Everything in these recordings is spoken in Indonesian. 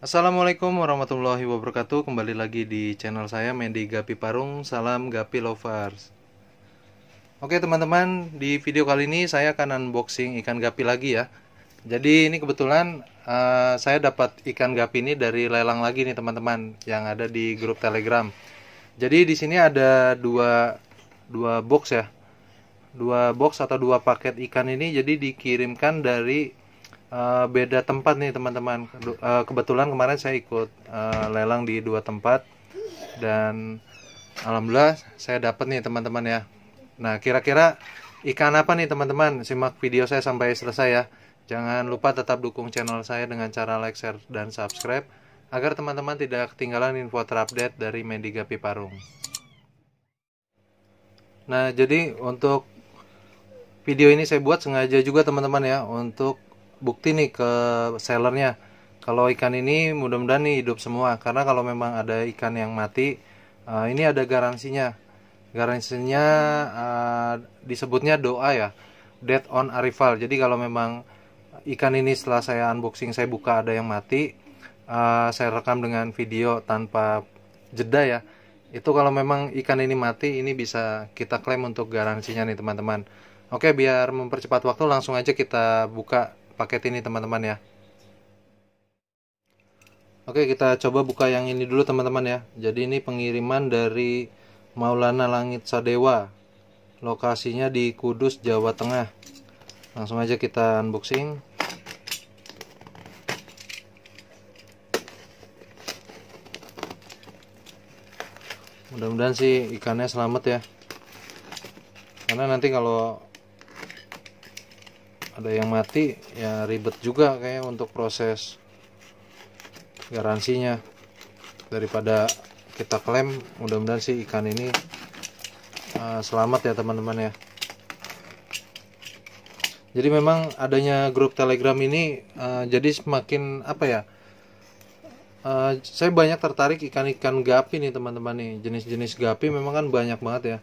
Assalamualaikum warahmatullahi wabarakatuh Kembali lagi di channel saya Mendy Gapi Parung Salam Gapi Lovers Oke teman-teman Di video kali ini saya akan unboxing ikan gapi lagi ya Jadi ini kebetulan uh, Saya dapat ikan gapi ini dari lelang lagi nih teman-teman Yang ada di grup telegram Jadi di sini ada dua, dua box ya Dua box atau dua paket ikan ini Jadi dikirimkan dari Eh, beda tempat nih teman-teman. Eh, kebetulan kemarin saya ikut uh, lelang di dua tempat dan alhamdulillah saya dapat nih teman-teman ya. Nah kira-kira ikan apa nih teman-teman? Simak video saya sampai selesai ya. Jangan lupa tetap dukung channel saya dengan cara like, share, dan subscribe agar teman-teman tidak ketinggalan info terupdate dari Medigapi Parung. Nah jadi untuk video ini saya buat sengaja juga teman-teman ya untuk bukti nih ke sellernya kalau ikan ini mudah-mudahan nih hidup semua karena kalau memang ada ikan yang mati uh, ini ada garansinya garansinya uh, disebutnya doa ya dead on arrival jadi kalau memang ikan ini setelah saya unboxing saya buka ada yang mati uh, saya rekam dengan video tanpa jeda ya itu kalau memang ikan ini mati ini bisa kita klaim untuk garansinya nih teman-teman oke biar mempercepat waktu langsung aja kita buka paket ini teman-teman ya Oke kita coba buka yang ini dulu teman-teman ya Jadi ini pengiriman dari Maulana Langit Sadewa Lokasinya di Kudus, Jawa Tengah Langsung aja kita unboxing Mudah-mudahan sih ikannya selamat ya Karena nanti kalau ada yang mati ya ribet juga kayak untuk proses garansinya daripada kita klaim mudah-mudahan sih ikan ini uh, selamat ya teman-teman ya jadi memang adanya grup telegram ini uh, jadi semakin apa ya uh, saya banyak tertarik ikan-ikan gapi nih teman-teman nih jenis-jenis gapi memang kan banyak banget ya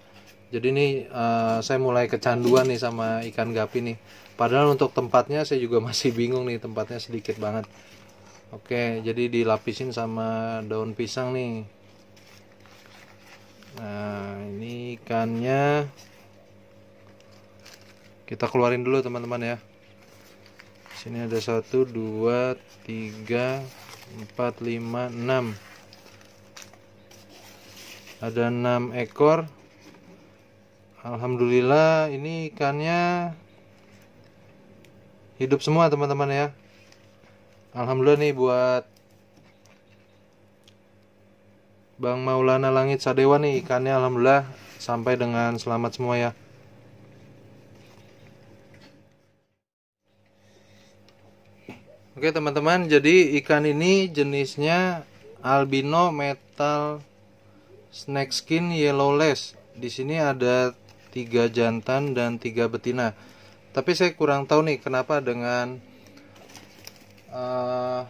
jadi ini uh, saya mulai kecanduan nih sama ikan gapi nih padahal untuk tempatnya saya juga masih bingung nih tempatnya sedikit banget oke jadi dilapisin sama daun pisang nih nah ini ikannya kita keluarin dulu teman-teman ya sini ada satu dua tiga empat lima enam ada enam ekor Alhamdulillah ini ikannya hidup semua teman-teman ya Alhamdulillah nih buat Bang Maulana Langit Sadewa nih ikannya Alhamdulillah sampai dengan selamat semua ya Oke teman-teman jadi ikan ini jenisnya albino metal snake skin yellowless di sini ada tiga jantan dan tiga betina tapi saya kurang tahu nih kenapa dengan uh,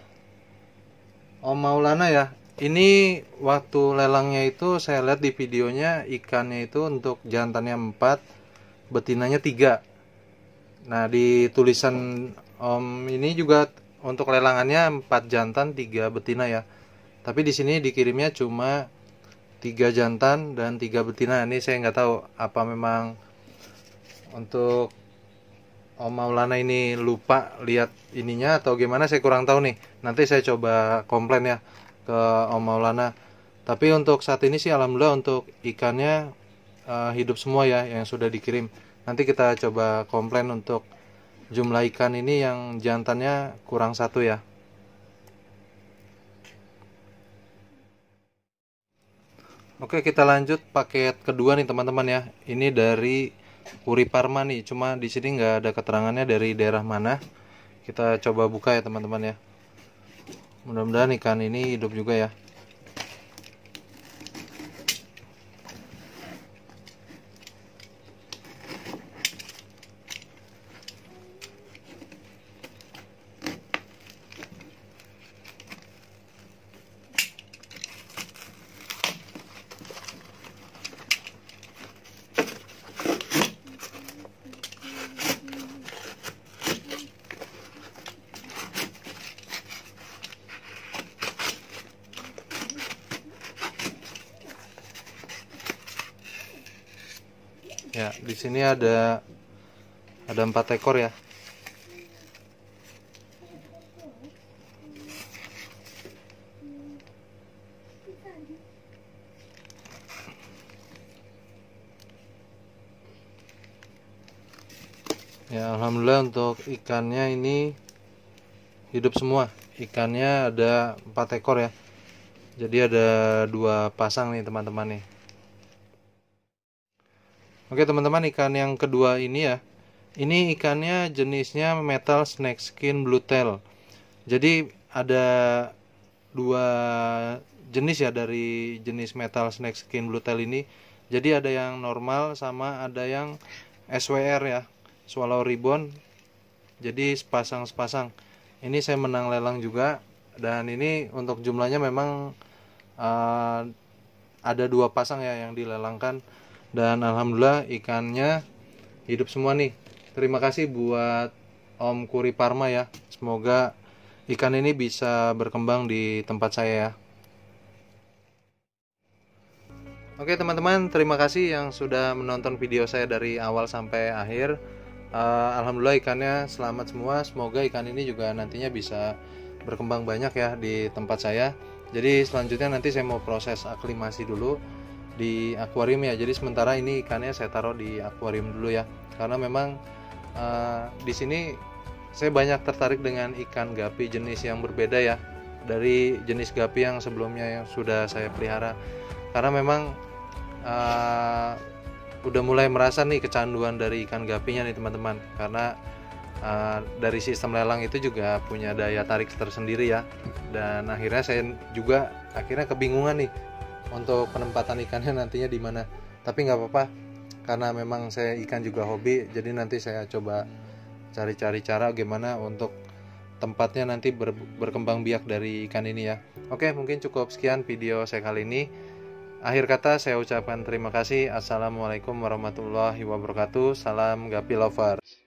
Om Maulana ya ini waktu lelangnya itu saya lihat di videonya ikannya itu untuk jantannya 4 betinanya 3 nah di tulisan Om ini juga untuk lelangannya 4 jantan 3 betina ya tapi di sini dikirimnya cuma tiga jantan dan tiga betina ini saya nggak tahu apa memang untuk Om Maulana ini lupa lihat ininya atau gimana saya kurang tahu nih nanti saya coba komplain ya ke Om Maulana tapi untuk saat ini sih alhamdulillah untuk ikannya uh, hidup semua ya yang sudah dikirim nanti kita coba komplain untuk jumlah ikan ini yang jantannya kurang satu ya Oke, kita lanjut paket kedua nih teman-teman ya. Ini dari Puri Parma nih, cuma di sini nggak ada keterangannya dari daerah mana. Kita coba buka ya teman-teman ya. Mudah-mudahan ikan ini hidup juga ya. ya di sini ada ada empat ekor ya ya alhamdulillah untuk ikannya ini hidup semua ikannya ada empat ekor ya jadi ada dua pasang nih teman-teman nih Oke teman-teman ikan yang kedua ini ya Ini ikannya jenisnya metal snake skin blue tail Jadi ada dua jenis ya dari jenis metal snake skin blue tail ini Jadi ada yang normal sama ada yang SWR ya Swallow ribbon Jadi sepasang-sepasang Ini saya menang lelang juga Dan ini untuk jumlahnya memang uh, ada dua pasang ya yang dilelangkan dan alhamdulillah ikannya hidup semua nih terima kasih buat Om Kuri Parma ya semoga ikan ini bisa berkembang di tempat saya ya Oke teman-teman, terima kasih yang sudah menonton video saya dari awal sampai akhir. Uh, Alhamdulillah ikannya selamat semua. Semoga ikan ini juga nantinya bisa berkembang banyak ya di tempat saya. Jadi selanjutnya nanti saya mau proses aklimasi dulu di akuarium ya jadi sementara ini ikannya saya taruh di akuarium dulu ya karena memang uh, di sini saya banyak tertarik dengan ikan gapi jenis yang berbeda ya dari jenis gapi yang sebelumnya yang sudah saya pelihara karena memang uh, udah mulai merasa nih kecanduan dari ikan gapinya nih teman-teman karena uh, dari sistem lelang itu juga punya daya tarik tersendiri ya dan akhirnya saya juga akhirnya kebingungan nih untuk penempatan ikannya nantinya di mana tapi nggak apa-apa karena memang saya ikan juga hobi jadi nanti saya coba cari-cari cara gimana untuk tempatnya nanti ber, berkembang biak dari ikan ini ya oke mungkin cukup sekian video saya kali ini akhir kata saya ucapkan terima kasih assalamualaikum warahmatullahi wabarakatuh salam gapi lovers